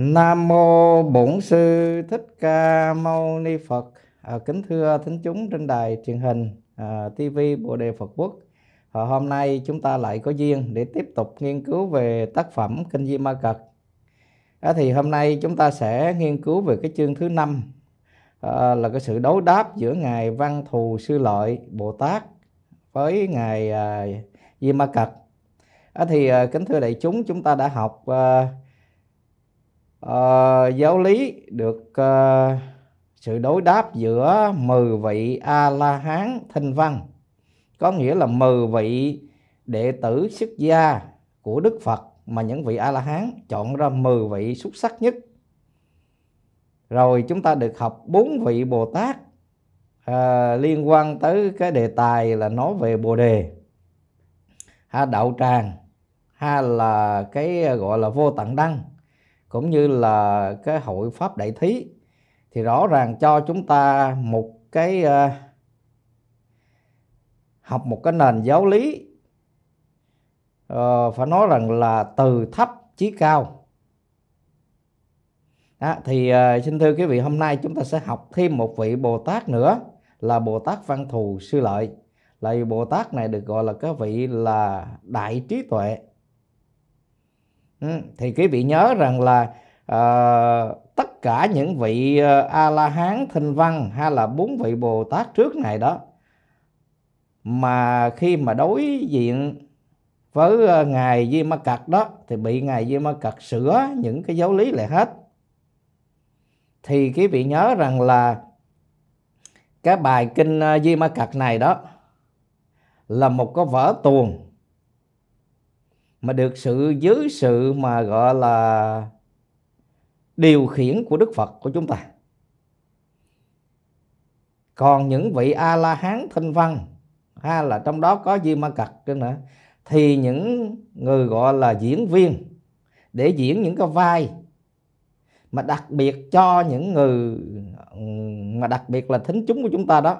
Nam mô Bổn sư Thích Ca Mâu Ni Phật. À, kính thưa thính chúng trên đài truyền hình à, TV Bồ Đề Phật Quốc. À, hôm nay chúng ta lại có duyên để tiếp tục nghiên cứu về tác phẩm Kinh Di Ma Cật. À, thì hôm nay chúng ta sẽ nghiên cứu về cái chương thứ năm à, là cái sự đối đáp giữa ngài Văn Thù Sư Lợi Bồ Tát với ngài à, Di Ma Cật. À, thì à, kính thưa đại chúng chúng ta đã học à, uh, giáo lý được uh, sự đối đáp giữa mười vị a la hán thanh văn có nghĩa là mười vị đệ tử xuất gia của đức phật mà những vị a la hán chọn ra 10 vị xuất sắc nhất rồi chúng ta được học bốn vị bồ tát à, liên quan tới cái đề tài là nói về bồ đề ha đạo tràng ha là cái gọi là vô tận đăng cũng như là cái hội pháp đại thí thì rõ ràng cho chúng ta một cái ờ, học một cái nền giáo lý ờ, phải nói rằng là từ thấp chí cao đó, thì uh, xin thưa quý vị hôm nay chúng ta sẽ học thêm một vị bồ tát nữa là bồ tát văn thù sư lợi là bồ tát này được gọi là các vị là đại trí tuệ Ừ, thì quý vị nhớ rằng là à, tất cả những vị ờ, a la hán thinh văn hay là bốn vị bồ tát trước này đó mà khi mà đối diện với ờ, ngài di ma cật đó thì bị ngài di ma cật sửa những cái giáo lý lại hết thì quý vị nhớ rằng là cái bài kinh di ma cật này đó là một cái vở tuồng mà được sự dưới sự mà gọi là điều khiển của Đức Phật của chúng ta. Còn những vị A La Hán Thanh Văn hay là trong đó có Di Ma Cật nữa thì những người gọi là diễn viên để diễn những cái vai mà đặc biệt cho những người mà đặc biệt là thính chúng của chúng ta đó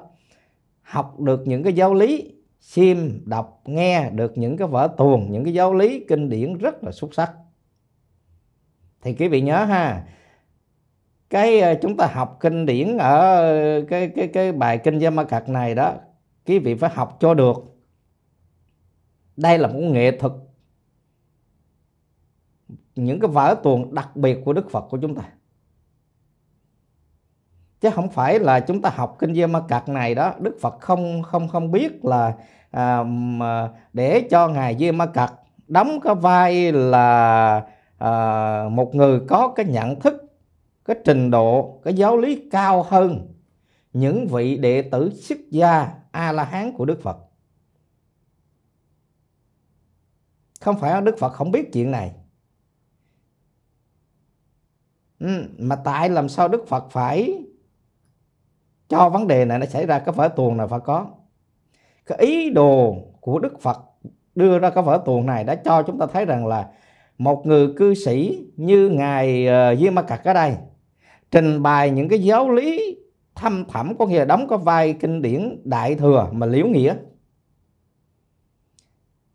học được những cái giáo lý xem đọc nghe được những cái vở tuồng những cái giáo lý kinh điển rất là xuất sắc thì quý vị nhớ ha cái ờ, chúng ta học kinh điển ở cái cái cái bài kinh gia ma cạc này đó quý vị phải học cho được đây là một nghệ thuật những cái vở tuồng đặc biệt của đức phật của chúng ta chứ không phải là chúng ta học kinh Diêm ma Cật này đó đức phật không không không biết là à, để cho ngài Diêm ma Cật đóng cái vai là à, một người có cái nhận thức cái trình độ cái giáo lý cao hơn những vị đệ tử xuất gia a la hán của đức phật không phải đức phật không biết chuyện này ừ, mà tại làm sao đức phật phải cho vấn đề này nó xảy ra cái vở tuồng này phải có cái ý đồ của đức phật đưa ra cái vở tuồng này đã cho chúng ta thấy rằng là một người cư sĩ như ngài uh, ờ, Duy Ma Cật ở đây trình bày những cái giáo lý thâm thẳm có nghĩa là đóng cái vai kinh điển đại thừa mà liễu nghĩa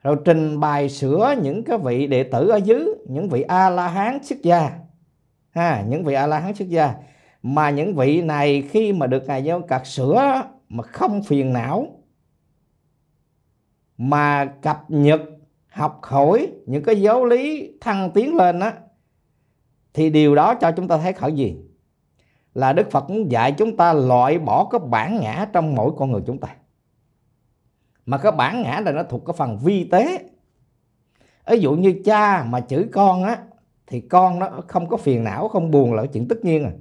rồi trình bày sửa những cái vị đệ tử ở dưới những vị a la hán xuất gia ha những vị a la hán xuất gia mà những vị này khi mà được ngài giao cật sửa mà không phiền não mà cập nhật học hỏi những cái giáo lý thăng tiến lên á thì điều đó cho chúng ta thấy khởi gì là Đức Phật muốn dạy chúng ta loại bỏ cái bản ngã trong mỗi con người chúng ta mà cái bản ngã là nó thuộc cái phần vi tế ví dụ như cha mà chửi con á thì con nó không có phiền não không buồn là chuyện tất nhiên à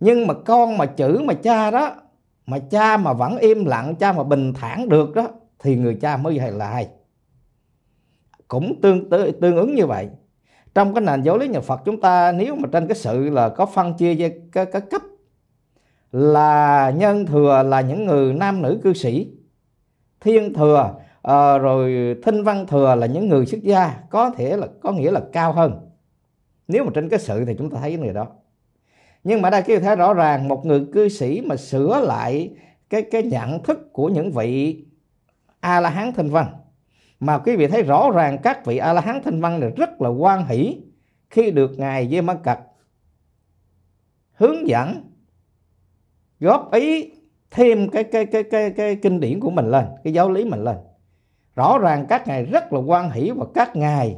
nhưng mà con mà chữ mà cha đó mà cha mà vẫn im lặng cha mà bình thản được đó thì người cha mới hài là hay cũng tương tương ứng như vậy trong cái nền giáo lý nhà Phật chúng ta nếu mà trên cái sự là có phân chia ra cái, cái cấp là nhân thừa là những người nam nữ cư sĩ thiên thừa à, rồi thinh văn thừa là những người xuất gia có thể là có nghĩa là cao hơn nếu mà trên cái sự thì chúng ta thấy cái người đó nhưng mà đây kia thấy rõ ràng một người cư sĩ mà sửa lại cái cái nhận thức của những vị a la hán thanh văn mà quý vị thấy rõ ràng các vị a la hán thanh văn này rất là quan hỷ khi được ngài Di Ma Cật hướng dẫn góp ý thêm cái cái cái cái cái kinh điển của mình lên cái giáo lý mình lên rõ ràng các ngài rất là quan hỷ và các ngài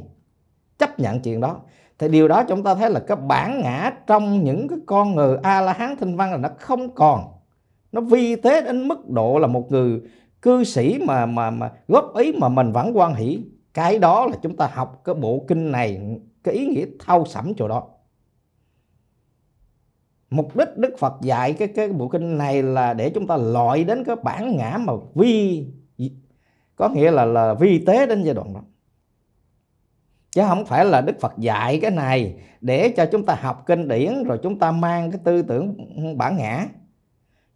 chấp nhận chuyện đó thì điều đó chúng ta thấy là cái bản ngã trong những cái con người a la hán thinh văn là nó không còn nó vi tế đến mức độ là một người cư sĩ mà mà mà góp ý mà mình vẫn quan hỷ cái đó là chúng ta học cái bộ kinh này cái ý nghĩa thâu sẩm chỗ đó mục đích đức phật dạy cái cái bộ kinh này là để chúng ta loại đến cái bản ngã mà vi có nghĩa là là vi tế đến giai đoạn đó chứ không phải là đức phật dạy cái này để cho chúng ta học kinh điển rồi chúng ta mang cái tư tưởng bản ngã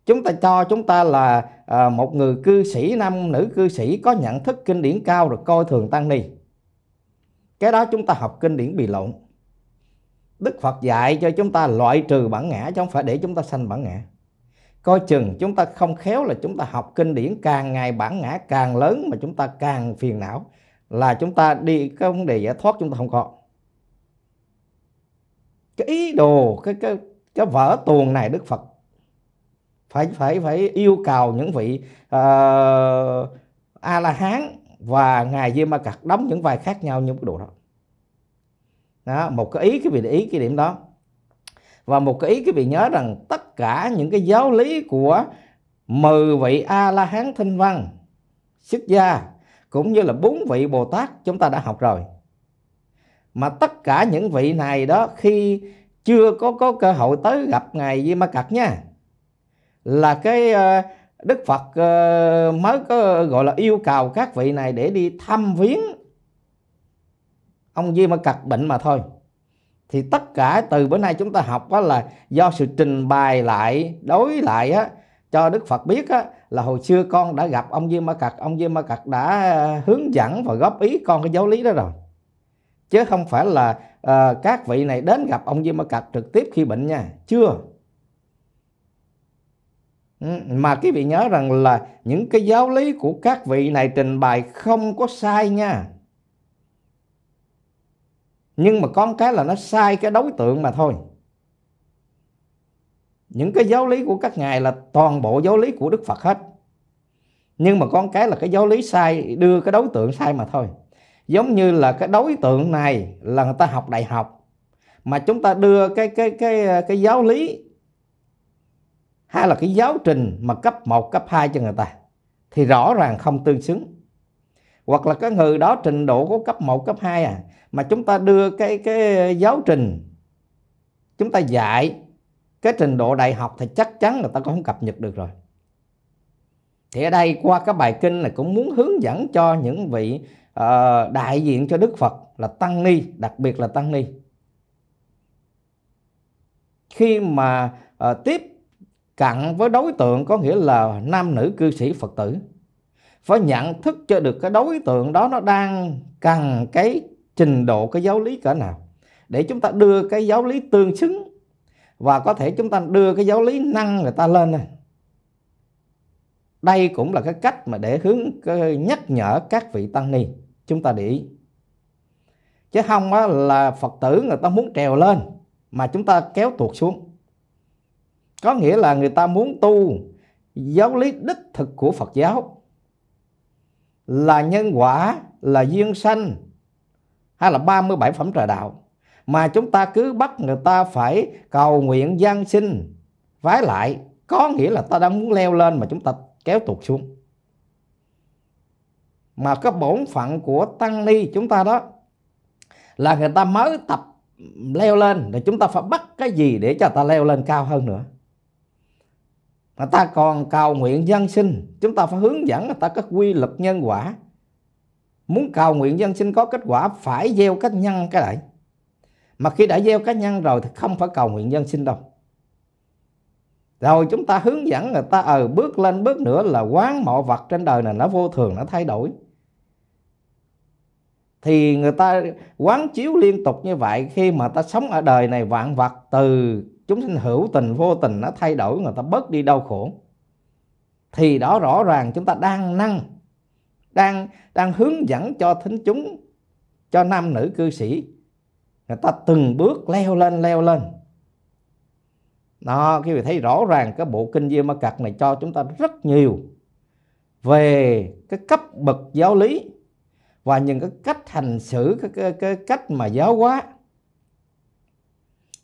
chúng ta cho chúng ta là à, một người cư sĩ nam nữ cư sĩ có nhận thức kinh điển cao rồi coi thường tăng ni cái đó chúng ta học kinh điển bị lộn đức phật dạy cho chúng ta loại trừ bản ngã chứ không phải để chúng ta sanh bản ngã coi chừng chúng ta không khéo là chúng ta học kinh điển càng ngày bản ngã càng lớn mà chúng ta càng phiền não là chúng ta đi cái vấn đề giải thoát chúng ta không có cái ý đồ cái cái cái vở tuồng này Đức Phật phải phải phải yêu cầu những vị uh, ờ, a la hán và ngài di ma cật đóng những vai khác nhau như cái đồ đó đó một cái ý cái vị để ý cái điểm đó và một cái ý cái vị nhớ rằng tất cả những cái giáo lý của mười vị a la hán thanh văn xuất gia cũng như là bốn vị Bồ Tát chúng ta đã học rồi mà tất cả những vị này đó khi chưa có có cơ hội tới gặp ngài Di Ma Cật nha là cái ờ, Đức Phật ờ, mới có gọi là yêu cầu các vị này để đi thăm viếng ông Di Ma Cật bệnh mà thôi thì tất cả từ bữa nay chúng ta học đó là do sự trình bày lại đối lại á, cho Đức Phật biết á, là hồi xưa con đã gặp ông Diêm Ma Cật, ông Diêm Ma Cật đã à, hướng dẫn và góp ý con cái giáo lý đó rồi. Chứ không phải là à, các vị này đến gặp ông Diêm Ma Cật trực tiếp khi bệnh nha, chưa. Ừ, mà quý vị nhớ rằng là những cái giáo lý của các vị này trình bày không có sai nha. Nhưng mà con cái là nó sai cái đối tượng mà thôi những cái giáo lý của các ngài là toàn bộ giáo lý của đức phật hết nhưng mà con cái là cái giáo lý sai đưa cái đối tượng sai mà thôi giống như là cái đối tượng này là người ta học đại học mà chúng ta đưa cái cái cái cái giáo lý hay là cái giáo trình mà cấp 1, cấp 2 cho người ta thì rõ ràng không tương xứng hoặc là cái người đó trình độ có cấp 1, cấp 2 à mà chúng ta đưa cái cái giáo trình chúng ta dạy cái trình độ đại học thì chắc chắn là ta cũng không cập nhật được rồi thì ở đây qua các bài kinh này cũng muốn hướng dẫn cho những vị uh, đại diện cho đức phật là tăng ni đặc biệt là tăng ni khi mà uh, tiếp cận với đối tượng có nghĩa là nam nữ cư sĩ phật tử phải nhận thức cho được cái đối tượng đó nó đang cần cái trình độ cái giáo lý cỡ nào để chúng ta đưa cái giáo lý tương xứng và có thể chúng ta đưa cái giáo lý năng người ta lên này. đây cũng là cái cách mà để hướng nhắc nhở các vị tăng ni chúng ta để ý chứ không á, là phật tử người ta muốn trèo lên mà chúng ta kéo tuột xuống có nghĩa là người ta muốn tu giáo lý đích thực của phật giáo là nhân quả là duyên sanh hay là 37 phẩm trời đạo mà chúng ta cứ bắt người ta phải cầu nguyện gian sinh vái lại có nghĩa là ta đang muốn leo lên mà chúng ta kéo tuột xuống mà cái bổn phận của tăng ni chúng ta đó là người ta mới tập leo lên rồi chúng ta phải bắt cái gì để cho ta leo lên cao hơn nữa Người ta còn cầu nguyện dân sinh chúng ta phải hướng dẫn người ta các quy luật nhân quả muốn cầu nguyện dân sinh có kết quả phải gieo cách nhân cái lại mà khi đã gieo cá nhân rồi thì không phải cầu nguyện dân sinh đâu rồi chúng ta hướng dẫn người ta ờ bước lên bước nữa là quán mọi vật trên đời này nó vô thường nó thay đổi thì người ta quán chiếu liên tục như vậy khi mà ta sống ở đời này vạn vật từ chúng sinh hữu tình vô tình nó thay đổi người ta bớt đi đau khổ thì đó rõ ràng chúng ta đang năng đang đang hướng dẫn cho thính chúng cho nam nữ cư sĩ người ta từng bước leo lên leo lên đó quý vị thấy rõ ràng cái bộ kinh Diêm Ma Cật này cho chúng ta rất nhiều về cái cấp bậc giáo lý và những cái cách hành xử cái, cái, cái cách mà giáo hóa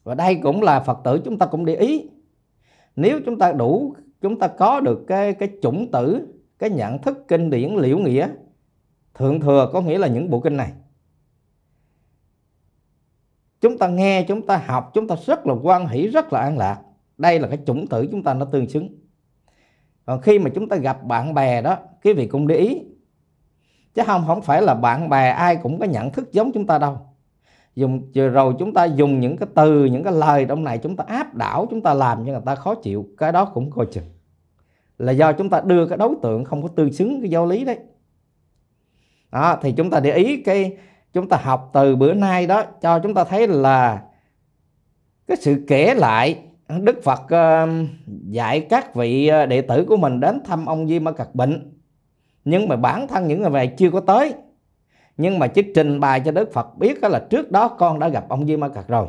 và đây cũng là phật tử chúng ta cũng để ý nếu chúng ta đủ chúng ta có được cái cái chủng tử cái nhận thức kinh điển liễu nghĩa thượng thừa có nghĩa là những bộ kinh này chúng ta nghe chúng ta học chúng ta rất là quan hỷ rất là an lạc đây là cái chủng tử chúng ta nó tương xứng còn khi mà chúng ta gặp bạn bè đó quý vị cũng để ý chứ không không phải là bạn bè ai cũng có nhận thức giống chúng ta đâu dùng rồi chúng ta dùng những cái từ những cái lời trong này chúng ta áp đảo chúng ta làm cho người ta khó chịu cái đó cũng coi chừng là do chúng ta đưa cái đối tượng không có tương xứng cái giáo lý đấy đó, thì chúng ta để ý cái chúng ta học từ bữa nay đó cho chúng ta thấy là cái sự kể lại Đức Phật ờ, dạy các vị ờ, đệ tử của mình đến thăm ông Di Ma Cật Bệnh nhưng mà bản thân những người này chưa có tới nhưng mà chỉ trình bày cho Đức Phật biết là trước đó con đã gặp ông Di Ma Cật rồi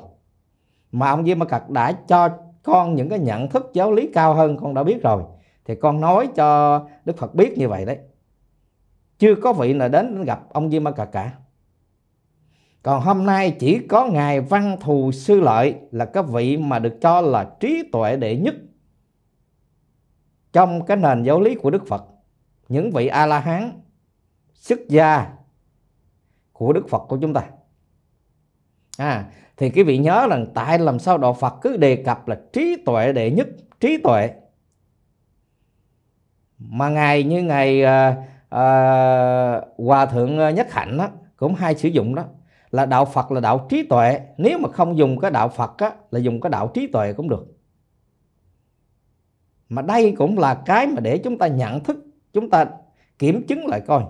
mà ông Di Ma Cật đã cho con những cái nhận thức giáo lý cao hơn con đã biết rồi thì con nói cho Đức Phật biết như vậy đấy chưa có vị nào đến gặp ông Di Ma Cật cả còn hôm nay chỉ có ngài văn thù sư lợi là cái vị mà được cho là trí tuệ đệ nhất trong cái nền giáo lý của đức phật những vị a la hán xuất gia của đức phật của chúng ta à thì quý vị nhớ rằng tại làm sao đạo phật cứ đề cập là trí tuệ đệ nhất trí tuệ mà ngài như ngài à, à, hòa thượng nhất hạnh đó, cũng hay sử dụng đó là đạo Phật là đạo trí tuệ nếu mà không dùng cái đạo Phật á, là dùng cái đạo trí tuệ cũng được mà đây cũng là cái mà để chúng ta nhận thức chúng ta kiểm chứng lại coi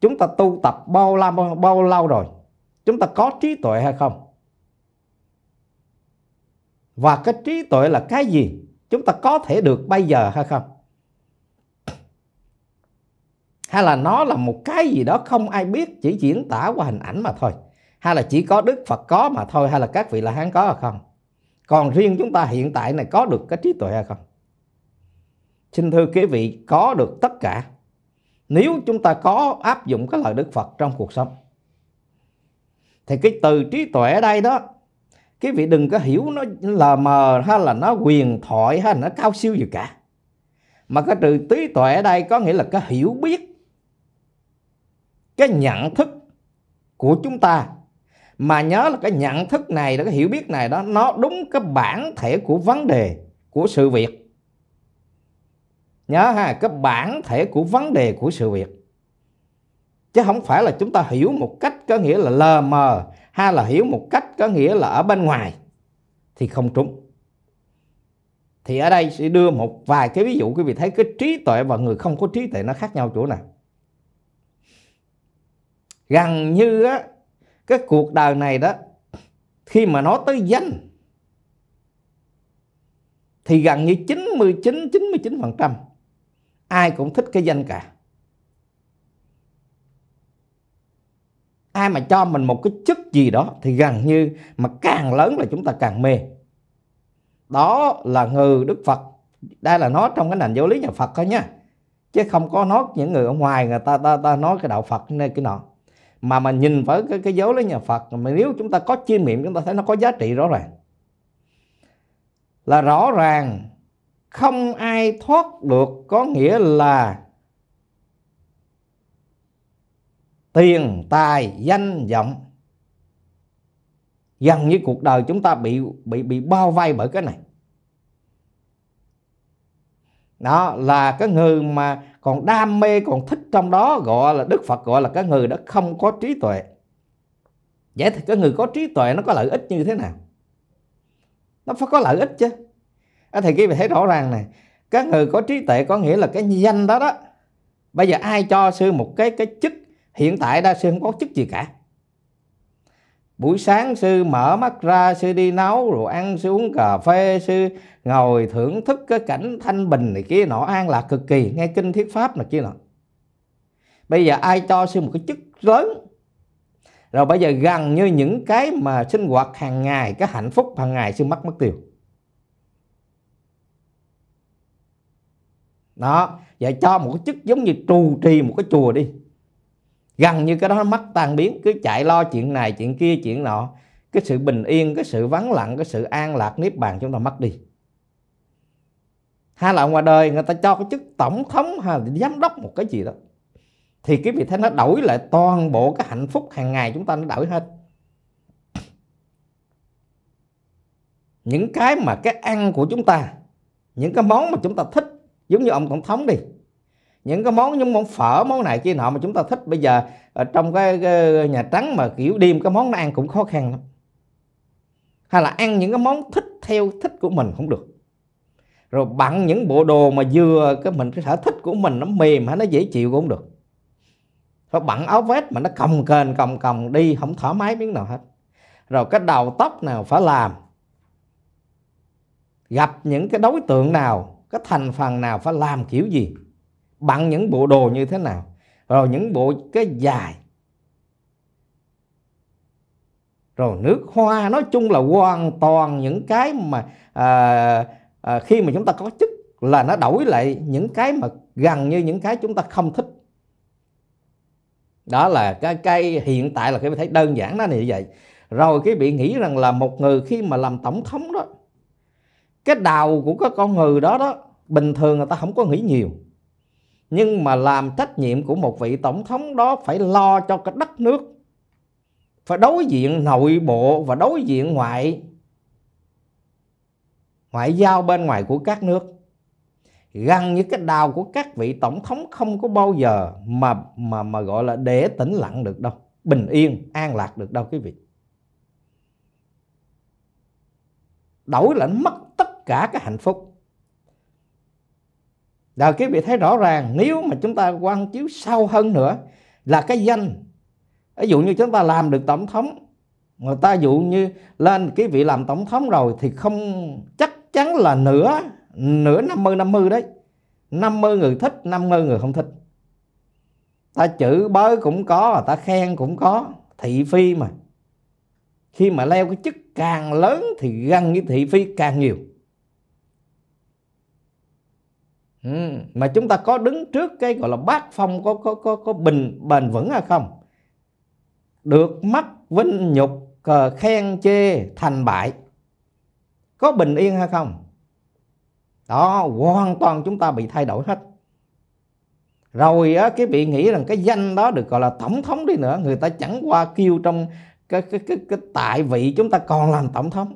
chúng ta tu tập bao lâu bao lâu rồi chúng ta có trí tuệ hay không và cái trí tuệ là cái gì chúng ta có thể được bây giờ hay không hay là nó là một cái gì đó không ai biết chỉ diễn tả qua hình ảnh mà thôi hay là chỉ có đức phật có mà thôi hay là các vị là hán có hay không còn riêng chúng ta hiện tại này có được cái trí tuệ hay không xin thưa quý vị có được tất cả nếu chúng ta có áp dụng cái lời đức phật trong cuộc sống thì cái từ trí tuệ ở đây đó quý vị đừng có hiểu nó là mờ hay là nó quyền thoại hay là nó cao siêu gì cả mà cái từ trí tuệ ở đây có nghĩa là cái hiểu biết cái nhận thức của chúng ta mà nhớ là cái nhận thức này cái hiểu biết này đó nó đúng cái bản thể của vấn đề của sự việc nhớ ha cái bản thể của vấn đề của sự việc chứ không phải là chúng ta hiểu một cách có nghĩa là lờ mờ hay là hiểu một cách có nghĩa là ở bên ngoài thì không trúng thì ở đây sẽ đưa một vài cái ví dụ quý vị thấy cái trí tuệ và người không có trí tuệ nó khác nhau chỗ nào gần như á, cái cuộc đời này đó khi mà nói tới danh thì gần như 99 99% ai cũng thích cái danh cả. Ai mà cho mình một cái chức gì đó thì gần như mà càng lớn là chúng ta càng mê. Đó là người Đức Phật. Đây là nói trong cái nền giáo lý nhà Phật thôi nha. Chứ không có nói những người ở ngoài người ta ta ta nói cái đạo Phật này cái nọ mà mà nhìn vào cái, cái dấu lấy nhà Phật mà nếu chúng ta có chiêm nghiệm chúng ta thấy nó có giá trị rõ ràng là rõ ràng không ai thoát được có nghĩa là tiền tài danh vọng gần như cuộc đời chúng ta bị bị bị bao vây bởi cái này đó là cái người mà còn đam mê còn thích trong đó gọi là đức phật gọi là cái người đó không có trí tuệ vậy thì cái người có trí tuệ nó có lợi ích như thế nào nó phải có lợi ích chứ à, thì quý vị thấy rõ ràng này các người có trí tuệ có nghĩa là cái danh đó đó bây giờ ai cho sư một cái cái chức hiện tại đa sư không có chức gì cả buổi sáng sư mở mắt ra sư đi nấu rồi ăn sư uống cà phê sư ngồi thưởng thức cái cảnh thanh bình này kia nọ an lạc cực kỳ nghe kinh thuyết pháp này kia nọ bây giờ ai cho sư một cái chức lớn rồi bây giờ gần như những cái mà sinh hoạt hàng ngày cái hạnh phúc hàng ngày sư mất mất tiêu đó vậy cho một cái chức giống như trù trì một cái chùa đi gần như cái đó nó mất tan biến cứ chạy lo chuyện này chuyện kia chuyện nọ cái sự bình yên cái sự vắng lặng cái sự an lạc niết bàn chúng ta mất đi hay là ngoài đời người ta cho cái chức tổng thống hay là giám đốc một cái gì đó thì cái vị thế nó đổi lại toàn bộ cái hạnh phúc hàng ngày chúng ta nó đổi hết những cái mà cái ăn của chúng ta những cái món mà chúng ta thích giống như ông tổng thống đi những cái món những món phở món này kia nọ mà chúng ta thích bây giờ ở ờ, trong cái, cái nhà trắng mà kiểu đêm cái món nó ăn cũng khó khăn lắm hay là ăn những cái món thích theo thích của mình không được rồi bận những bộ đồ mà vừa cái mình cái sở thích của mình nó mềm hay nó dễ chịu cũng được phải bận áo vest mà nó còng kềnh còng còng đi không thoải mái miếng nào hết rồi cái đầu tóc nào phải làm gặp những cái đối tượng nào cái thành phần nào phải làm kiểu gì bằng những bộ đồ như thế nào rồi những bộ cái dài rồi nước hoa nói chung là hoàn toàn những cái mà à, à, khi mà chúng ta có chức là nó đổi lại những cái mà gần như những cái chúng ta không thích đó là cái cái hiện tại là cái thấy đơn giản nó như vậy rồi cái bị nghĩ rằng là một người khi mà làm tổng thống đó cái đầu của các con người đó đó bình thường người ta không có nghĩ nhiều nhưng mà làm trách nhiệm của một vị tổng thống đó phải lo cho cái đất nước phải đối diện nội bộ và đối diện ngoại ngoại giao bên ngoài của các nước gần như cái đào của các vị tổng thống không có bao giờ mà mà mà gọi là để tĩnh lặng được đâu bình yên an lạc được đâu quý vị đổi là mất tất cả cái hạnh phúc là quý vị thấy rõ ràng nếu mà chúng ta quan chiếu sâu hơn nữa là cái danh ví dụ như chúng ta làm được tổng thống người ta dụ như lên cái vị làm tổng thống rồi thì không chắc chắn là nửa nửa 50 50 đấy 50 người thích 50 người không thích ta chữ bới cũng có ta khen cũng có thị phi mà khi mà leo cái chức càng lớn thì găng như thị phi càng nhiều Ừ, mà chúng ta có đứng trước cái gọi là bát phong có có có có bình bền vững hay không được mất vinh nhục cờ khen chê thành bại có bình yên hay không đó hoàn toàn chúng ta bị thay đổi hết rồi á, cái bị nghĩ rằng cái danh đó được gọi là tổng thống đi nữa người ta chẳng qua kêu trong cái, cái, cái, cái tại vị chúng ta còn làm tổng thống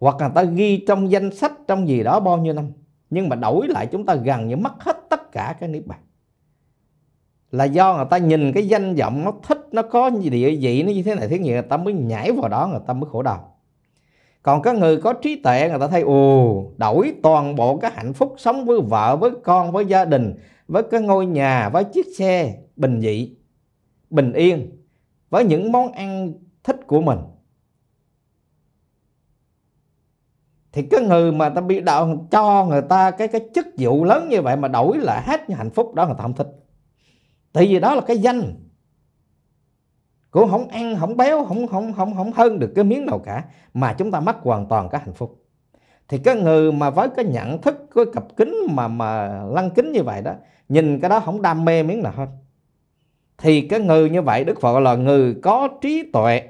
hoặc là ta ghi trong danh sách trong gì đó bao nhiêu năm nhưng mà đổi lại chúng ta gần như mất hết tất cả cái niết bàn là do người ta nhìn cái danh vọng nó thích nó có địa vị nó như thế này thế nghĩa người ta mới nhảy vào đó người ta mới khổ đau còn các người có trí tuệ người ta thấy ồ đổi toàn bộ cái hạnh phúc sống với vợ với con với gia đình với cái ngôi nhà với chiếc xe bình dị bình yên với những món ăn thích của mình thì cái người mà ta bị đạo cho người ta cái cái chức vụ lớn như vậy mà đổi lại hết những hạnh phúc đó người ta không thích tại vì đó là cái danh cũng không ăn không béo không không không không hơn được cái miếng nào cả mà chúng ta mất hoàn toàn cái hạnh phúc thì cái người mà với cái nhận thức cái cặp kính mà mà lăng kính như vậy đó nhìn cái đó không đam mê miếng nào hết thì cái người như vậy đức phật là người có trí tuệ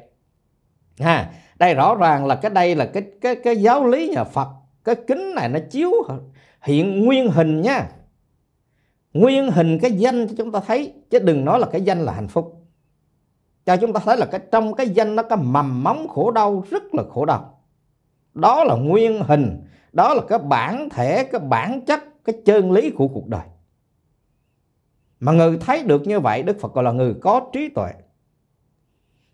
ha đây rõ ràng là cái đây là cái cái cái giáo lý nhà Phật cái kính này nó chiếu hiện nguyên hình nha nguyên hình cái danh cho chúng ta thấy chứ đừng nói là cái danh là hạnh phúc cho chúng ta thấy là cái trong cái danh nó có mầm móng khổ đau rất là khổ đau đó là nguyên hình đó là cái bản thể cái bản chất cái chân lý của cuộc đời mà người thấy được như vậy đức phật gọi là người có trí tuệ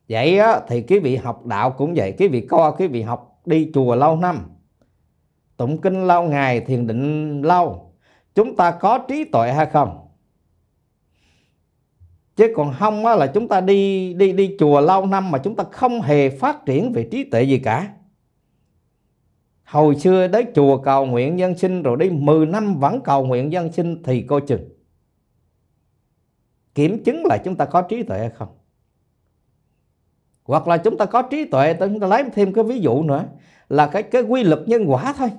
vậy á, thì cái vị học đạo cũng vậy cái vị co cái vị học đi chùa lâu năm tụng kinh lâu ngày thiền định lâu chúng ta có trí tuệ hay không chứ còn không á, là chúng ta đi đi đi chùa lâu năm mà chúng ta không hề phát triển về trí tuệ gì cả hồi xưa đến chùa cầu nguyện dân sinh rồi đi 10 năm vẫn cầu nguyện dân sinh thì coi chừng kiểm chứng là chúng ta có trí tuệ hay không hoặc là chúng ta có trí tuệ chúng ta lấy thêm cái ví dụ nữa là cái cái quy luật nhân quả thôi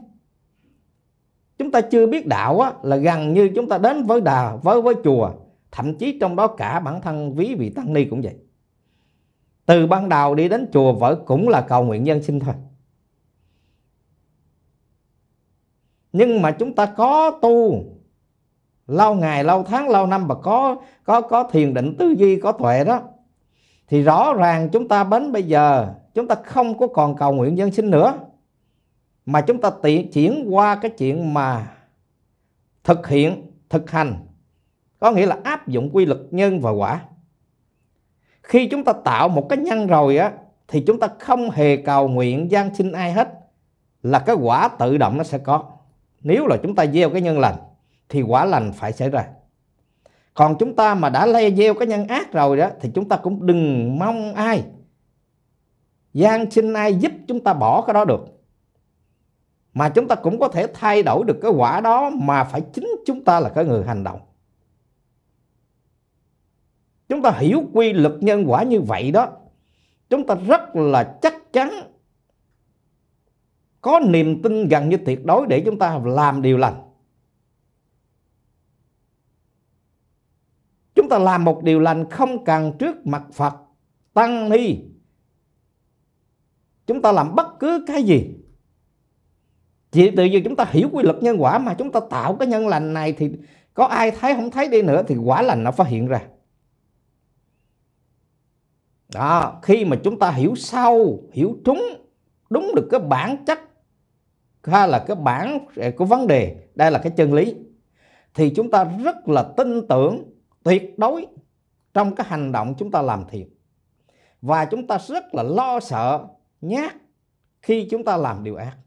chúng ta chưa biết đạo á, là gần như chúng ta đến với đà với với chùa thậm chí trong đó cả bản thân ví vị tăng ni cũng vậy từ ban đầu đi đến chùa vẫn cũng là cầu nguyện nhân sinh thôi nhưng mà chúng ta có tu lâu ngày lâu tháng lâu năm và có có có thiền định tư duy có tuệ đó thì rõ ràng chúng ta đến bây giờ chúng ta không có còn cầu nguyện dân sinh nữa mà chúng ta tiện chuyển qua cái chuyện mà thực hiện thực hành có nghĩa là áp dụng quy luật nhân và quả khi chúng ta tạo một cái nhân rồi á thì chúng ta không hề cầu nguyện gian sinh ai hết là cái quả tự động nó sẽ có nếu là chúng ta gieo cái nhân lành thì quả lành phải xảy ra còn chúng ta mà đã lây gieo cái nhân ác rồi đó thì chúng ta cũng đừng mong ai gian xin ai giúp chúng ta bỏ cái đó được mà chúng ta cũng có thể thay đổi được cái quả đó mà phải chính chúng ta là cái người hành động chúng ta hiểu quy luật nhân quả như vậy đó chúng ta rất là chắc chắn có niềm tin gần như tuyệt đối để chúng ta làm điều lành chúng ta làm một điều lành không cần trước mặt phật tăng ni chúng ta làm bất cứ cái gì chỉ tự nhiên chúng ta hiểu quy luật nhân quả mà chúng ta tạo cái nhân lành này thì có ai thấy không thấy đi nữa thì quả lành nó phát hiện ra đó khi mà chúng ta hiểu sâu hiểu trúng đúng được cái bản chất hay là cái bản à, của vấn đề đây là cái chân lý thì chúng ta rất là tin tưởng tuyệt đối trong cái hành động chúng ta làm thiện và chúng ta rất là lo sợ nhát khi chúng ta làm điều ác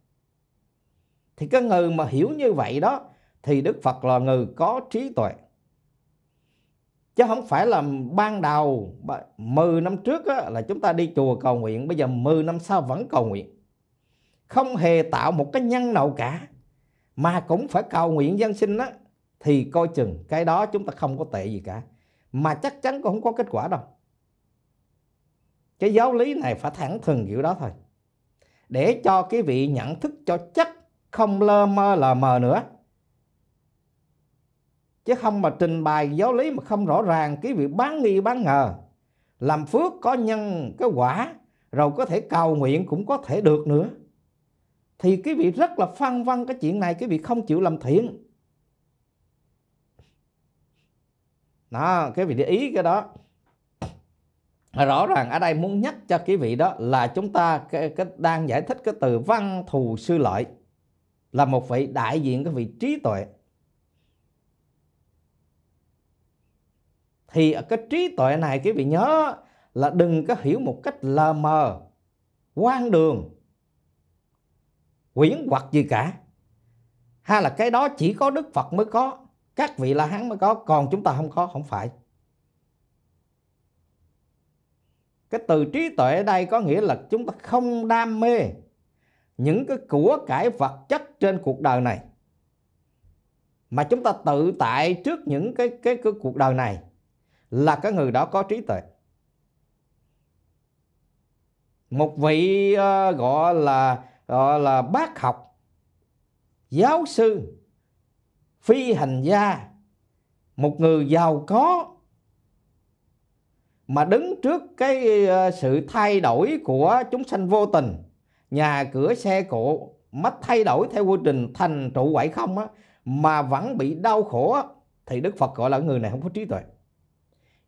thì cái người mà hiểu như vậy đó thì đức phật là người có trí tuệ chứ không phải là ban đầu 10 năm trước á, là chúng ta đi chùa cầu nguyện bây giờ 10 năm sau vẫn cầu nguyện không hề tạo một cái nhân nào cả mà cũng phải cầu nguyện dân sinh đó thì coi chừng cái đó chúng ta không có tệ gì cả mà chắc chắn cũng không có kết quả đâu cái giáo lý này phải thẳng thừng kiểu đó thôi để cho cái vị nhận thức cho chắc không lơ mơ lờ mờ nữa chứ không mà trình bày giáo lý mà không rõ ràng cái vị bán nghi bán ngờ làm phước có nhân cái quả rồi có thể cầu nguyện cũng có thể được nữa thì cái vị rất là phân vân cái chuyện này cái vị không chịu làm thiện đó cái vị để ý cái đó rõ ràng ở đây muốn nhắc cho quý vị đó là chúng ta cái, cái đang giải thích cái từ văn thù sư lợi là một vị đại diện cái vị trí tuệ thì ở cái trí tuệ này quý vị nhớ là đừng có hiểu một cách lờ mờ quan đường quyển hoặc gì cả hay là cái đó chỉ có đức phật mới có các vị la hán mới có còn chúng ta không có không phải cái từ trí tuệ ở đây có nghĩa là chúng ta không đam mê những cái của cải vật chất trên cuộc đời này mà chúng ta tự tại trước những cái cái, cái cuộc đời này là cái người đó có trí tuệ một vị uh, gọi là gọi là bác học giáo sư phi hành gia một người giàu có mà đứng trước cái ờ, sự thay đổi của chúng sanh vô tình nhà cửa xe cộ mất thay đổi theo quy trình thành trụ quậy không á, mà vẫn bị đau khổ thì Đức Phật gọi là người này không có trí tuệ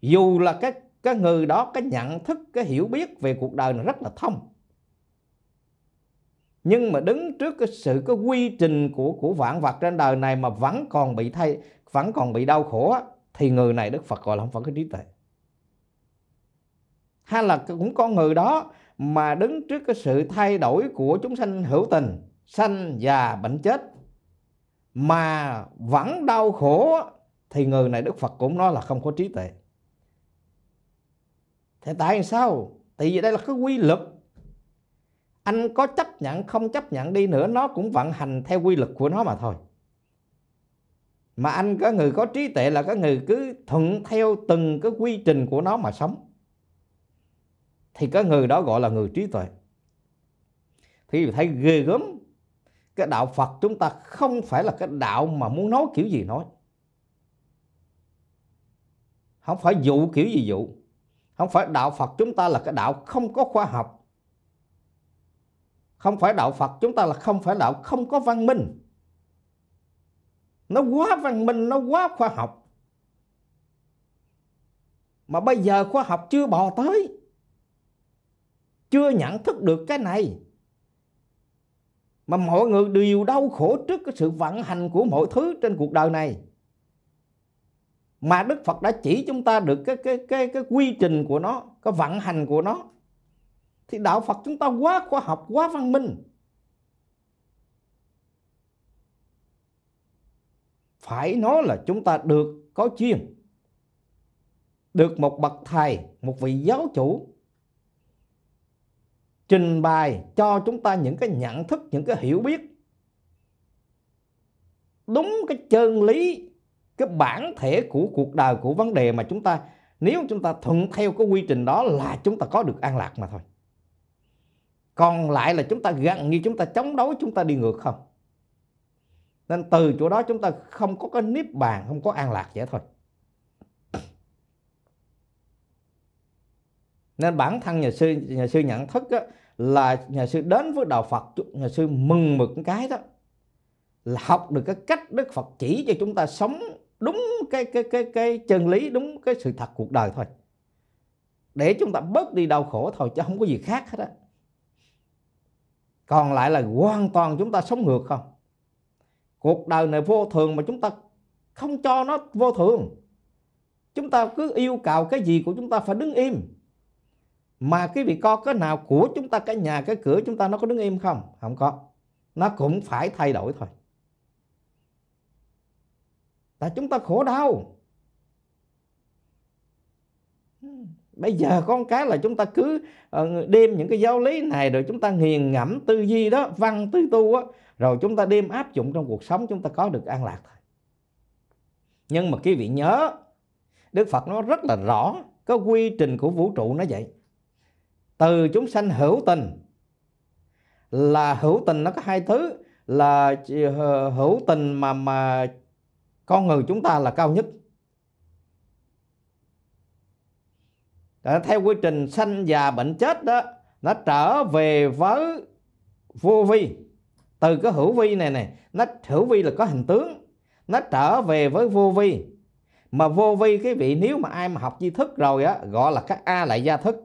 dù là cái cái người đó cái nhận thức cái hiểu biết về cuộc đời này rất là thông nhưng mà đứng trước cái sự cái quy trình của của vạn vật trên đời này mà vẫn còn bị thay vẫn còn bị đau khổ thì người này Đức Phật gọi là không phải cái trí tuệ hay là cũng con người đó mà đứng trước cái sự thay đổi của chúng sanh hữu tình sanh già bệnh chết mà vẫn đau khổ thì người này Đức Phật cũng nói là không có trí tuệ. Thế tại sao? Tại vì đây là cái quy luật anh có chấp nhận không chấp nhận đi nữa nó cũng vận hành theo quy luật của nó mà thôi mà anh có người có trí tuệ là có người cứ thuận theo từng cái quy trình của nó mà sống thì có người đó gọi là người trí tuệ thì thấy ghê gớm cái đạo Phật chúng ta không phải là cái đạo mà muốn nói kiểu gì nói không phải dụ kiểu gì dụ không phải đạo Phật chúng ta là cái đạo không có khoa học không phải đạo Phật chúng ta là không phải đạo không có văn minh nó quá văn minh nó quá khoa học mà bây giờ khoa học chưa bò tới chưa nhận thức được cái này mà mọi người đều đau khổ trước cái sự vận hành của mọi thứ trên cuộc đời này mà Đức Phật đã chỉ chúng ta được cái cái cái cái quy trình của nó, cái vận hành của nó thì đạo Phật chúng ta quá khoa học quá văn minh phải nói là chúng ta được có chuyên được một bậc thầy một vị giáo chủ trình bày cho chúng ta những cái nhận thức những cái hiểu biết đúng cái chân lý cái bản thể của cuộc đời của vấn đề mà chúng ta nếu chúng ta thuận theo cái quy trình đó là chúng ta có được an lạc mà thôi còn lại là chúng ta gần như chúng ta chống đối chúng ta đi ngược không nên từ chỗ đó chúng ta không có cái nếp bàn không có an lạc vậy thôi nên bản thân nhà sư nhà sư nhận thức đó, là nhà sư đến với đạo Phật nhà sư mừng một cái đó là học được cái cách Đức Phật chỉ cho chúng ta sống đúng cái cái cái cái chân lý đúng cái sự thật cuộc đời thôi để chúng ta bớt đi đau khổ thôi chứ không có gì khác hết á còn lại là hoàn toàn chúng ta sống ngược không cuộc đời này vô thường mà chúng ta không cho nó vô thường chúng ta cứ yêu cầu cái gì của chúng ta phải đứng im mà cái vị con cái nào của chúng ta cái nhà cái cửa chúng ta nó có đứng im không không có nó cũng phải thay đổi thôi là chúng ta khổ đau bây giờ con cái là chúng ta cứ ờ, đem những cái giáo lý này rồi chúng ta nghiền ngẫm tư duy đó văn tư tu á rồi chúng ta đem áp dụng trong cuộc sống chúng ta có được an lạc thôi nhưng mà quý vị nhớ đức phật nó rất là rõ cái quy trình của vũ trụ nó vậy từ chúng sanh hữu tình là hữu tình nó có hai thứ là ờ, hữu tình mà mà con người chúng ta là cao nhất theo quy trình sanh già bệnh chết đó nó trở về với vô vi từ cái hữu vi này này nó hữu vi là có hình tướng nó trở về với vô vi mà vô vi cái vị nếu mà ai mà học di thức rồi á gọi là các a lại gia thức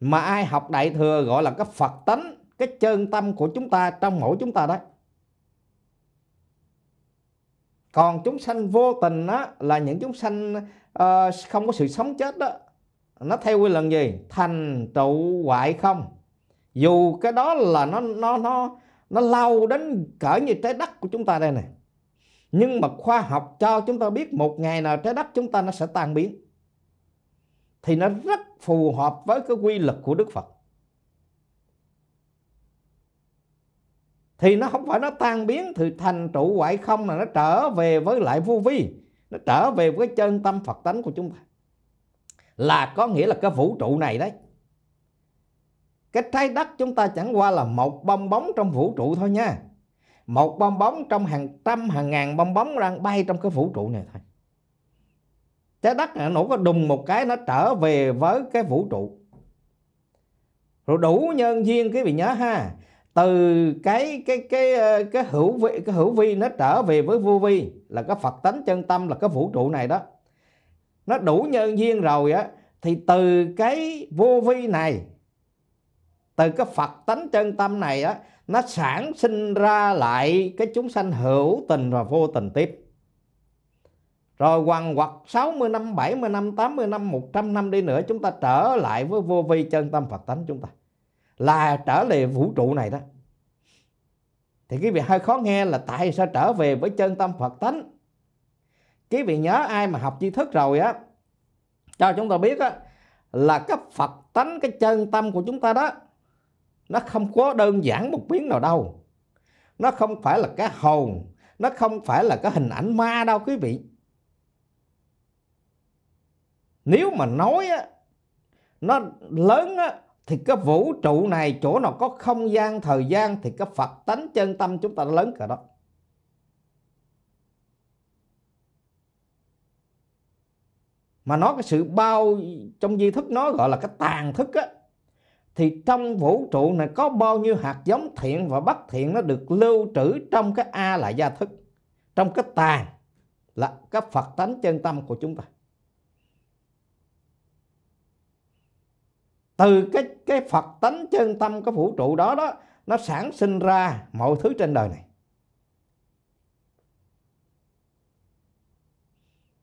mà ai học đại thừa gọi là cái phật tánh cái chân tâm của chúng ta trong mỗi chúng ta đấy còn chúng sanh vô tình á, là những chúng sanh uh, không có sự sống chết đó nó theo quy luật gì thành trụ hoại không dù cái đó là nó nó nó nó lâu đến cỡ như trái đất của chúng ta đây này nhưng mà khoa học cho chúng ta biết một ngày nào trái đất chúng ta nó sẽ tan biến thì nó rất phù hợp với cái quy luật của đức phật thì nó không phải nó tan biến thì thành trụ hoại không là nó trở về với lại vô vi nó trở về với chân tâm phật tánh của chúng ta là có nghĩa là cái vũ trụ này đấy cái trái đất chúng ta chẳng qua là một bong bóng trong vũ trụ thôi nha một bong bóng trong hàng trăm hàng ngàn bong bóng đang bay trong cái vũ trụ này thôi trái đất này nổ có đùng một cái nó trở về với cái vũ trụ rồi đủ nhân duyên quý vị nhớ ha từ cái cái cái ờ, cái hữu vi cái hữu vi nó trở về với vô vi là cái Phật tánh chân tâm là cái vũ trụ này đó nó đủ nhân duyên rồi á thì từ cái vô vi này từ cái Phật tánh chân tâm này á nó sản sinh ra lại cái chúng sanh hữu tình và vô tình tiếp rồi quằn quật 60 năm, 70 năm, 80 năm, 100 năm đi nữa chúng ta trở lại với vô vi chân tâm Phật tánh chúng ta là trở về vũ trụ này đó thì quý vị hơi khó nghe là tại sao trở về với chân tâm Phật tánh quý vị nhớ ai mà học tri thức rồi á cho chúng ta biết á là cái Phật tánh cái chân tâm của chúng ta đó nó không có đơn giản một miếng nào đâu nó không phải là cái hồn nó không phải là cái hình ảnh ma đâu quý vị nếu mà nói á nó lớn á thì cái vũ trụ này chỗ nào có không gian thời gian thì cái phật tánh chân tâm chúng ta lớn cả đó mà nó cái sự bao trong di thức nó gọi là cái tàn thức á thì trong vũ trụ này có bao nhiêu hạt giống thiện và bất thiện nó được lưu trữ trong cái a là gia thức trong cái tàn là cái phật tánh chân tâm của chúng ta từ cái cái phật tánh chân tâm cái vũ trụ đó đó nó sản sinh ra mọi thứ trên đời này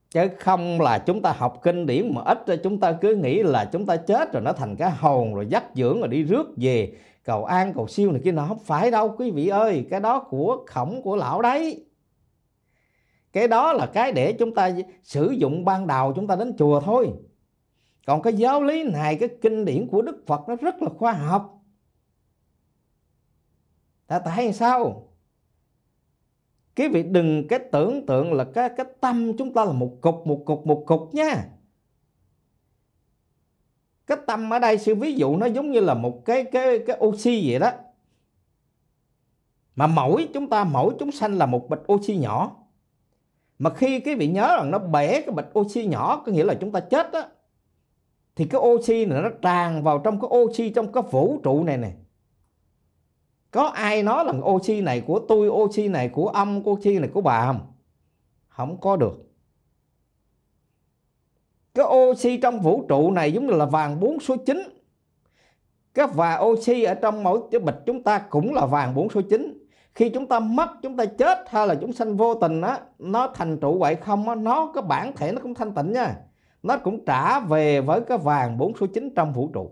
chứ không là chúng ta học kinh điển mà ít chúng ta cứ nghĩ là chúng ta chết rồi nó thành cái hồn rồi dắt dưỡng rồi đi rước về cầu an cầu siêu này kia nó không phải đâu quý vị ơi cái đó của khổng của lão đấy cái đó là cái để chúng ta sử dụng ban đầu chúng ta đến chùa thôi còn cái giáo lý này cái kinh điển của đức phật nó rất là khoa học là tại sao quý vị đừng cái tưởng tượng là cái cái tâm chúng ta là một cục một cục một cục nha cái tâm ở đây sự ví dụ nó giống như là một cái cái cái oxy vậy đó mà mỗi chúng ta mỗi chúng sanh là một bịch oxy nhỏ mà khi quý vị nhớ rằng nó bẻ cái bịch oxy nhỏ có nghĩa là chúng ta chết đó thì cái oxy này nó tràn vào trong cái oxy trong cái vũ trụ này nè có ai nói là oxy này của tôi oxy này của âm oxy này của bà không không có được cái oxy trong vũ trụ này giống như là vàng bốn số 9 cái và oxy ở trong mỗi cái bịch chúng ta cũng là vàng bốn số 9 khi chúng ta mất chúng ta chết hay là chúng sanh vô tình á nó thành trụ vậy không á nó cái bản thể nó cũng thanh tịnh nha nó cũng trả về với cái vàng 4 số 9 trong vũ trụ.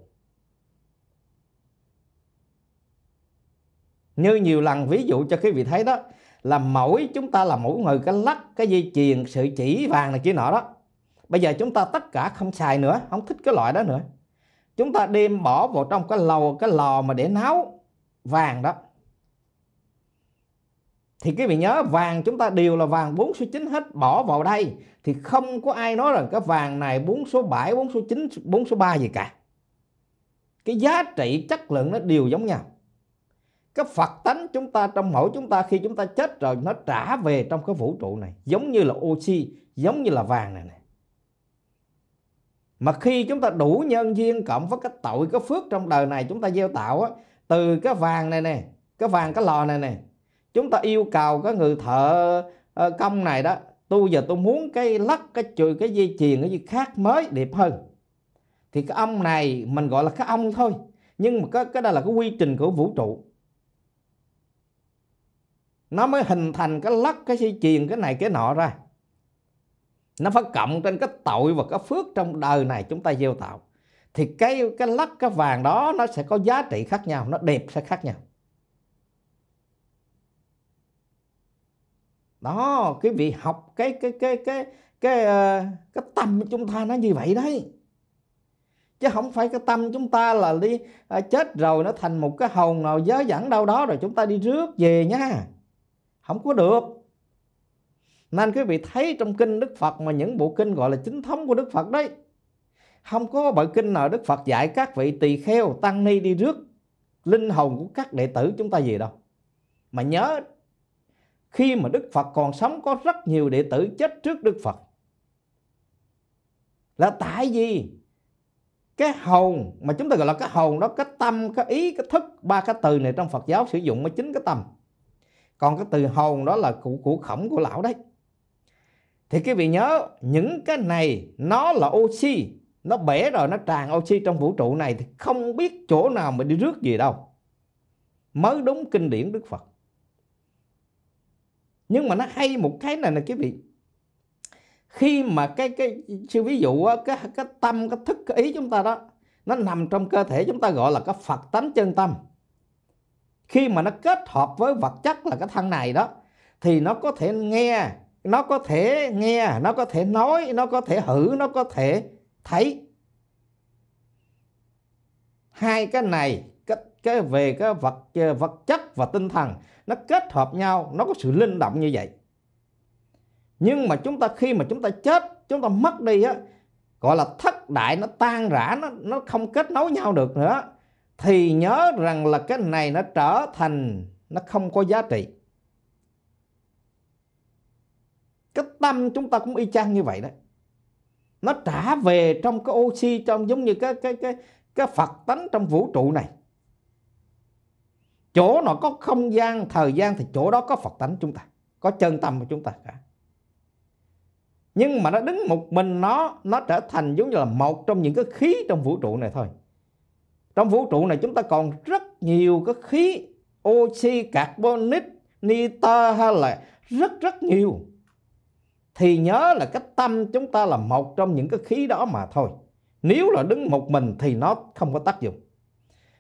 Như nhiều lần ví dụ cho quý vị thấy đó là mỗi chúng ta là mỗi người cái lắc, cái dây chuyền, sự chỉ vàng này kia nọ đó. Bây giờ chúng ta tất cả không xài nữa, không thích cái loại đó nữa. Chúng ta đem bỏ vào trong cái lầu, cái lò mà để náo vàng đó thì quý vị nhớ vàng chúng ta đều là vàng 4 số 9 hết bỏ vào đây thì không có ai nói rằng cái vàng này 4 số 7, 4 số 9, 4 số 3 gì cả. Cái giá trị chất lượng nó đều giống nhau. Cái Phật tánh chúng ta trong mỗi chúng ta khi chúng ta chết rồi nó trả về trong cái vũ trụ này giống như là oxy, giống như là vàng này này. Mà khi chúng ta đủ nhân duyên cộng với cái tội cái phước trong đời này chúng ta gieo tạo á, từ cái vàng này nè, cái vàng cái lò này nè chúng ta yêu cầu cái người thợ ờ, công này đó tôi giờ tôi muốn cái lắc cái chùi cái dây chuyền cái gì khác mới đẹp hơn thì cái ông này mình gọi là cái ông thôi nhưng mà cái, cái đây là cái quy trình của vũ trụ nó mới hình thành cái lắc cái dây chuyền cái này cái nọ ra nó phải cộng trên cái tội và cái phước trong đời này chúng ta gieo tạo thì cái cái lắc cái vàng đó nó sẽ có giá trị khác nhau nó đẹp sẽ khác nhau đó cái vị học cái cái cái cái cái cái, ờ, cái tâm chúng ta nó như vậy đấy chứ không phải cái tâm chúng ta là đi à, chết rồi nó thành một cái hồn nào dớ dẫn đâu đó rồi chúng ta đi rước về nha không có được nên quý vị thấy trong kinh Đức Phật mà những bộ kinh gọi là chính thống của Đức Phật đấy không có bộ kinh nào Đức Phật dạy các vị tỳ kheo tăng ni đi rước linh hồn của các đệ tử chúng ta về đâu mà nhớ khi mà Đức Phật còn sống có rất nhiều đệ tử chết trước Đức Phật. Là tại vì cái hồn mà chúng ta gọi là cái hồn đó cái tâm cái ý cái thức ba cái từ này trong Phật giáo sử dụng mới chính cái tâm còn cái từ hồn đó là của, của khổng của lão đấy thì quý vị nhớ những cái này nó là oxy nó bể rồi nó tràn oxy trong vũ trụ này thì không biết chỗ nào mà đi rước gì đâu mới đúng kinh điển Đức Phật nhưng mà nó hay một cái này là cái vị khi mà cái cái siêu ví dụ cái cái tâm cái thức cái ý chúng ta đó nó nằm trong cơ thể chúng ta gọi là cái phật tánh chân tâm khi mà nó kết hợp với vật chất là cái thân này đó thì nó có thể nghe nó có thể nghe nó có thể nói nó có thể hử nó có thể thấy hai cái này cái, cái về cái vật vật chất và tinh thần nó kết hợp nhau nó có sự linh động như vậy nhưng mà chúng ta khi mà chúng ta chết chúng ta mất đi á gọi là thất đại nó tan rã nó nó không kết nối nhau được nữa thì nhớ rằng là cái này nó trở thành nó không có giá trị cái tâm chúng ta cũng y chang như vậy đấy. nó trả về trong cái oxy trong giống như cái cái cái cái phật tánh trong vũ trụ này chỗ nào có không gian thời gian thì chỗ đó có phật tánh chúng ta có chân tâm của chúng ta cả nhưng mà nó đứng một mình nó nó trở thành giống như là một trong những cái khí trong vũ trụ này thôi trong vũ trụ này chúng ta còn rất nhiều cái khí oxy carbonic nitơ hay là rất rất nhiều thì nhớ là cái tâm chúng ta là một trong những cái khí đó mà thôi nếu là đứng một mình thì nó không có tác dụng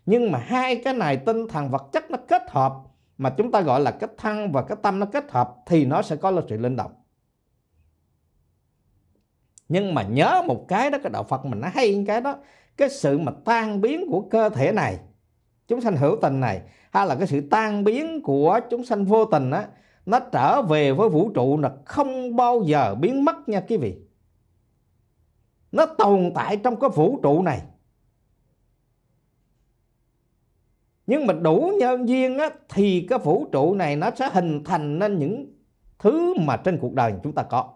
nhưng mà hai cái này tinh thần vật chất nó kết hợp mà chúng ta gọi là cái thân và cái tâm nó kết hợp thì nó sẽ có là sự linh động nhưng mà nhớ một cái đó cái đạo phật mình nó hay cái đó cái sự mà tan biến của cơ thể này chúng sanh hữu tình này hay là cái sự tan biến của chúng sanh vô tình á nó trở về với vũ trụ là không bao giờ biến mất nha quý vị nó tồn tại trong cái vũ trụ này nhưng mà đủ nhân duyên á, thì cái vũ trụ này nó sẽ hình thành nên những thứ mà trên cuộc đời chúng ta có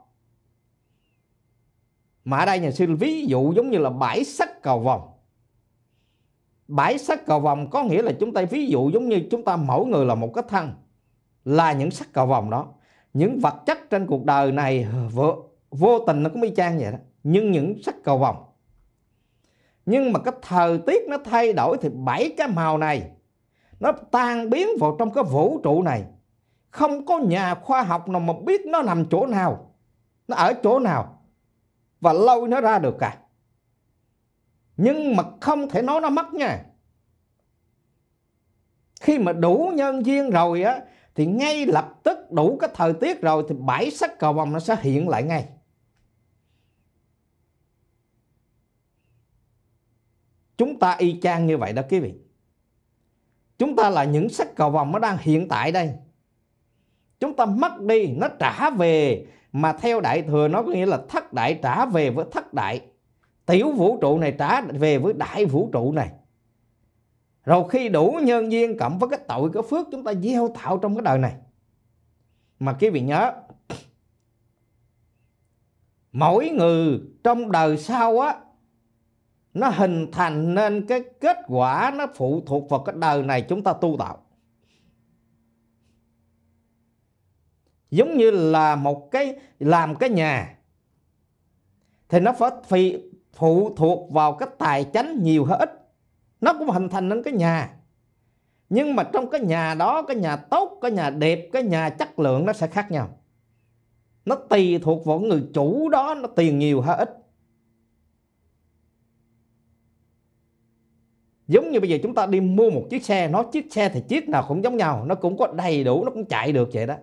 mà ở đây nhà sư ví dụ giống như là bãi sắt cầu vòng bãi sắt cầu vòng có nghĩa là chúng ta ví dụ giống như chúng ta mỗi người là một cái thân là những sắt cầu vòng đó những vật chất trên cuộc đời này vô, vô tình nó cũng y chang vậy đó nhưng những sắt cầu vòng nhưng mà cái thời tiết nó thay đổi thì bảy cái màu này nó tan biến vào trong cái vũ trụ này không có nhà khoa học nào mà biết nó nằm chỗ nào nó ở chỗ nào và lôi nó ra được cả nhưng mà không thể nói nó mất nha khi mà đủ nhân viên rồi á thì ngay lập tức đủ cái thời tiết rồi thì bảy sắc cầu vồng nó sẽ hiện lại ngay chúng ta y chang như vậy đó quý vị chúng ta là những sắc cầu vòng nó đang hiện tại đây chúng ta mất đi nó trả về mà theo đại thừa nó có nghĩa là thất đại trả về với thất đại tiểu vũ trụ này trả về với đại vũ trụ này rồi khi đủ nhân duyên cộng với cái tội cái phước chúng ta gieo tạo trong cái đời này mà quý vị nhớ mỗi người trong đời sau á nó hình thành nên cái kết quả nó phụ thuộc vào cái đời này chúng ta tu tạo giống như là một cái làm cái nhà thì nó phải phi, phụ thuộc vào cái tài chánh nhiều hay ít nó cũng hình thành nên cái nhà nhưng mà trong cái nhà đó cái nhà tốt cái nhà đẹp cái nhà chất lượng nó sẽ khác nhau nó tùy thuộc vào người chủ đó nó tiền nhiều hay ít giống như bây giờ chúng ta đi mua một chiếc xe nó chiếc xe thì chiếc nào cũng giống nhau nó cũng có đầy đủ nó cũng chạy được vậy đó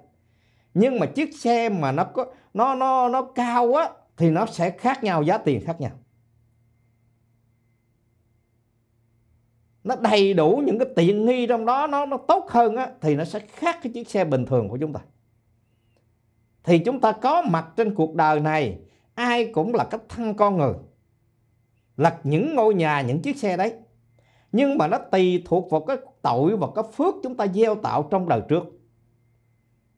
nhưng mà chiếc xe mà nó có nó nó nó cao á thì nó sẽ khác nhau giá tiền khác nhau nó đầy đủ những cái tiện nghi trong đó nó nó tốt hơn á thì nó sẽ khác cái chiếc xe bình thường của chúng ta thì chúng ta có mặt trên cuộc đời này ai cũng là cách thân con người là những ngôi nhà những chiếc xe đấy nhưng mà nó tùy thuộc vào cái tội và cái phước chúng ta gieo tạo trong đời trước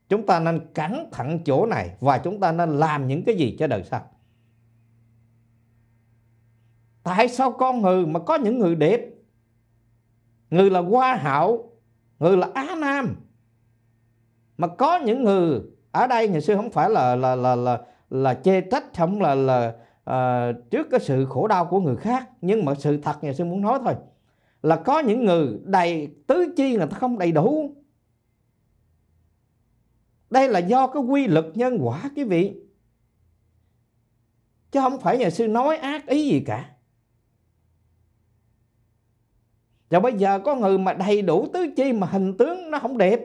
chúng ta nên cẩn thận chỗ này và chúng ta nên làm những cái gì cho đời sau tại sao con người mà có những người đẹp người là hoa hậu người là á nam mà có những người ở đây nhà sư không phải là là là là là chê trách không là là à, trước cái sự khổ đau của người khác nhưng mà sự thật nhà sư muốn nói thôi là có những người đầy tứ chi người ta không đầy đủ đây là do cái quy luật nhân quả quý vị chứ không phải nhà sư nói ác ý gì cả và bây giờ có người mà đầy đủ tứ chi mà hình tướng nó không đẹp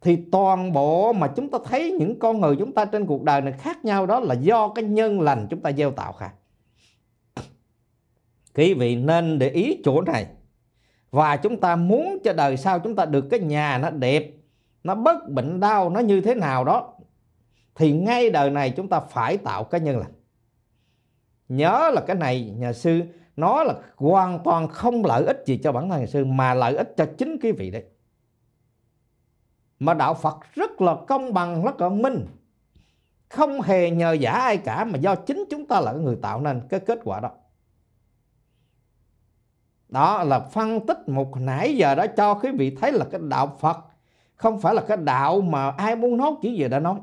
thì toàn bộ mà chúng ta thấy những con người chúng ta trên cuộc đời này khác nhau đó là do cái nhân lành chúng ta gieo tạo cả Quý vị nên để ý chỗ này. Và chúng ta muốn cho đời sau chúng ta được cái nhà nó đẹp, nó bất bệnh đau, nó như thế nào đó. Thì ngay đời này chúng ta phải tạo cái nhân lành. Nhớ là cái này nhà sư nó là hoàn toàn không lợi ích gì cho bản thân nhà sư mà lợi ích cho chính quý vị đấy. Mà đạo Phật rất là công bằng, rất là minh không hề nhờ giả ai cả mà do chính chúng ta là người tạo nên cái kết quả đó đó là phân tích một nãy giờ đó cho quý vị thấy là cái đạo Phật không phải là cái đạo mà ai muốn nói chỉ gì đã nói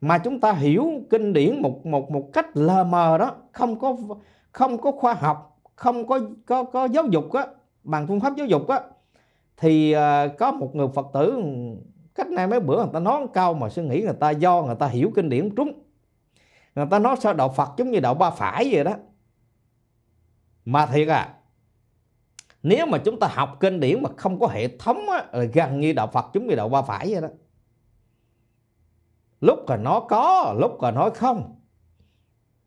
mà chúng ta hiểu kinh điển một một một cách lờ mờ đó không có không có khoa học không có có có giáo dục á bằng phương pháp giáo dục á thì ờ, có một người phật tử cách nay mấy bữa người ta nói câu mà suy nghĩ người ta do người ta hiểu kinh điển trúng người ta nói sao đạo phật giống như đạo ba phải vậy đó mà thiệt à nếu mà chúng ta học kinh điển mà không có hệ thống á, là gần như đạo Phật chúng như đạo ba phải vậy đó lúc là nó có lúc là nói không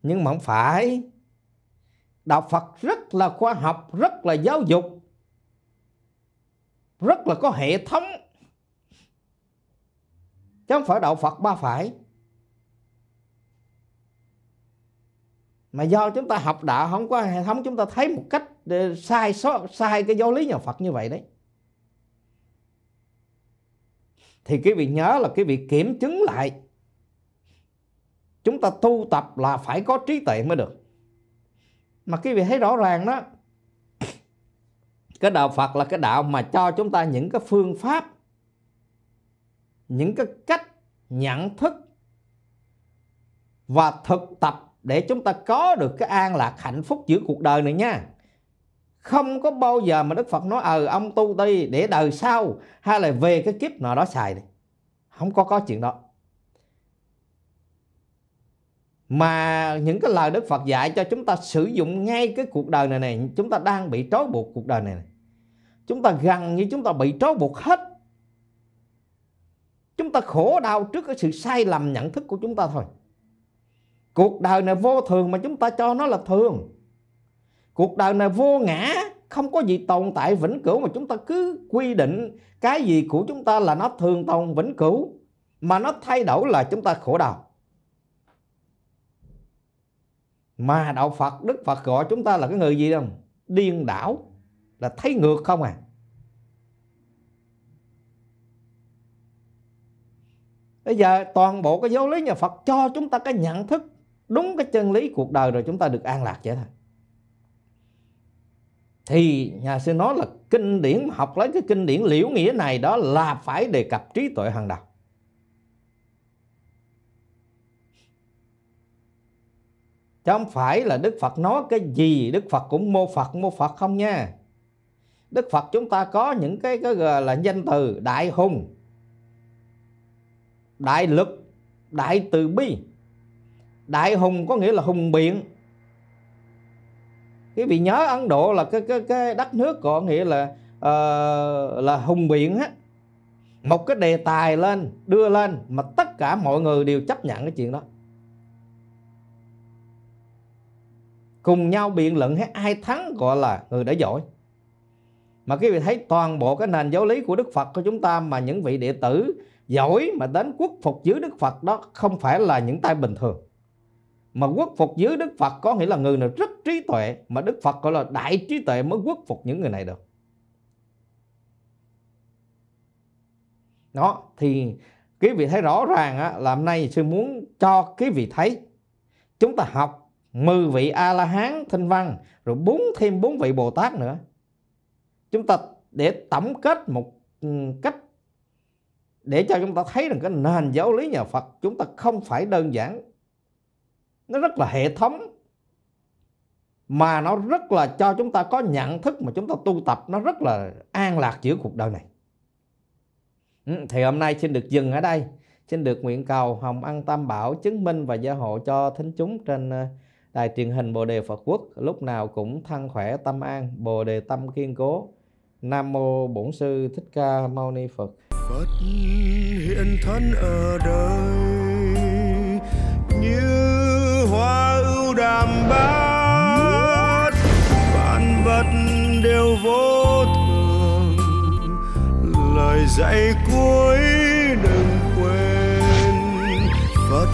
nhưng mà không phải đạo Phật rất là khoa học rất là giáo dục rất là có hệ thống chứ không phải đạo Phật ba phải mà do chúng ta học đạo không có hệ thống chúng ta thấy một cách ờ, sai số sai cái giáo lý nhà Phật như vậy đấy thì cái vị nhớ là cái vị kiểm chứng lại chúng ta tu tập là phải có trí tuệ mới được mà cái vị thấy rõ ràng đó cái đạo Phật là cái đạo mà cho chúng ta những cái phương pháp những cái cách nhận thức và thực tập để chúng ta có được cái an lạc hạnh phúc giữa cuộc đời này nha không có bao giờ mà Đức Phật nói ờ ông tu đi để đời sau hay là về cái kiếp nào đó xài đi không có có chuyện đó mà những cái lời Đức Phật dạy cho chúng ta sử dụng ngay cái cuộc đời này này chúng ta đang bị trói buộc cuộc đời này, này. chúng ta gần như chúng ta bị trói buộc hết chúng ta khổ đau trước cái sự sai lầm nhận thức của chúng ta thôi cuộc đời này vô thường mà chúng ta cho nó là thường cuộc đời này vô ngã không có gì tồn tại vĩnh cửu mà chúng ta cứ quy định cái gì của chúng ta là nó thường tồn vĩnh cửu mà nó thay đổi là chúng ta khổ đau mà đạo Phật Đức Phật gọi chúng ta là cái người gì không điên đảo là thấy ngược không à bây giờ toàn bộ cái giáo lý nhà Phật cho chúng ta cái nhận thức đúng cái chân lý cuộc đời rồi chúng ta được an lạc vậy thôi thì nhà sư nói là kinh điển học lấy cái kinh điển liễu nghĩa này đó là phải đề cập trí tuệ hàng đầu chứ không phải là đức phật nói cái gì đức phật cũng mô phật mô phật không nha đức phật chúng ta có những cái, cái gọi là danh từ đại hùng đại lực đại từ bi đại hùng có nghĩa là hùng biện quý vị nhớ ấn độ là cái cái cái đất nước có nghĩa là uh, là hùng biện á một cái đề tài lên đưa lên mà tất cả mọi người đều chấp nhận cái chuyện đó cùng nhau biện luận hết ai thắng gọi là người đã giỏi mà quý vị thấy toàn bộ cái nền giáo lý của Đức Phật của chúng ta mà những vị đệ tử giỏi mà đến quốc phục dưới Đức Phật đó không phải là những tay bình thường mà quốc phục dưới Đức Phật có nghĩa là người nào rất trí tuệ mà Đức Phật gọi là đại trí tuệ mới quốc phục những người này được đó thì quý vị thấy rõ ràng á, là hôm nay sư muốn cho quý vị thấy chúng ta học 10 vị a la hán thanh văn rồi bốn thêm bốn vị bồ tát nữa chúng ta để tổng kết một ừ, cách để cho chúng ta thấy rằng cái nền giáo lý nhà Phật chúng ta không phải đơn giản nó rất là hệ thống mà nó rất là cho chúng ta có nhận thức mà chúng ta tu tập nó rất là an lạc giữa cuộc đời này ừ, thì hôm nay xin được dừng ở đây xin được nguyện cầu hồng ăn tam bảo chứng minh và gia hộ cho thính chúng trên ờ, đài truyền hình bồ đề phật quốc lúc nào cũng thăng khỏe tâm an bồ đề tâm kiên cố nam mô bổn sư thích ca mâu ni phật phật hiện thân ở đời như đàm bát vạn vật đều vô thường lời dạy cuối đừng quên phật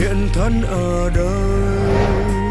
hiện thân ở đời